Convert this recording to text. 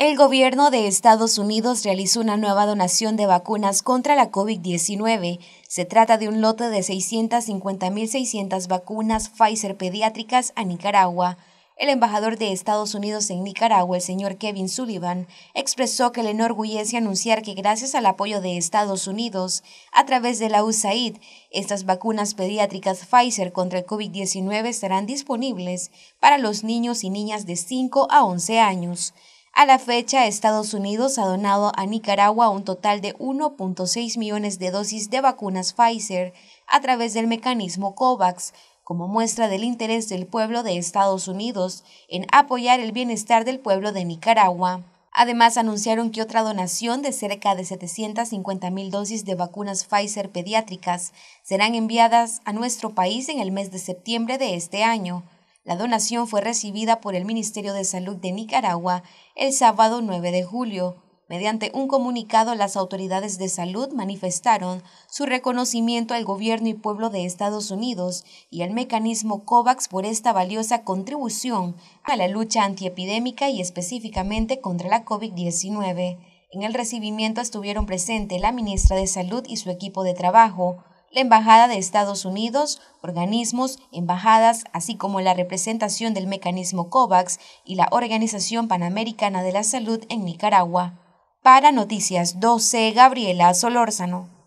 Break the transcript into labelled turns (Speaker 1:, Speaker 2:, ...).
Speaker 1: El gobierno de Estados Unidos realizó una nueva donación de vacunas contra la COVID-19. Se trata de un lote de 650.600 vacunas Pfizer pediátricas a Nicaragua. El embajador de Estados Unidos en Nicaragua, el señor Kevin Sullivan, expresó que le enorgullece anunciar que gracias al apoyo de Estados Unidos, a través de la USAID, estas vacunas pediátricas Pfizer contra el COVID-19 estarán disponibles para los niños y niñas de 5 a 11 años. A la fecha, Estados Unidos ha donado a Nicaragua un total de 1.6 millones de dosis de vacunas Pfizer a través del mecanismo COVAX, como muestra del interés del pueblo de Estados Unidos en apoyar el bienestar del pueblo de Nicaragua. Además, anunciaron que otra donación de cerca de 750 mil dosis de vacunas Pfizer pediátricas serán enviadas a nuestro país en el mes de septiembre de este año la donación fue recibida por el Ministerio de Salud de Nicaragua el sábado 9 de julio. Mediante un comunicado, las autoridades de salud manifestaron su reconocimiento al gobierno y pueblo de Estados Unidos y al mecanismo COVAX por esta valiosa contribución a la lucha antiepidémica y específicamente contra la COVID-19. En el recibimiento estuvieron presentes la ministra de Salud y su equipo de trabajo, la Embajada de Estados Unidos, organismos, embajadas, así como la representación del mecanismo COVAX y la Organización Panamericana de la Salud en Nicaragua. Para Noticias 12, Gabriela Solórzano.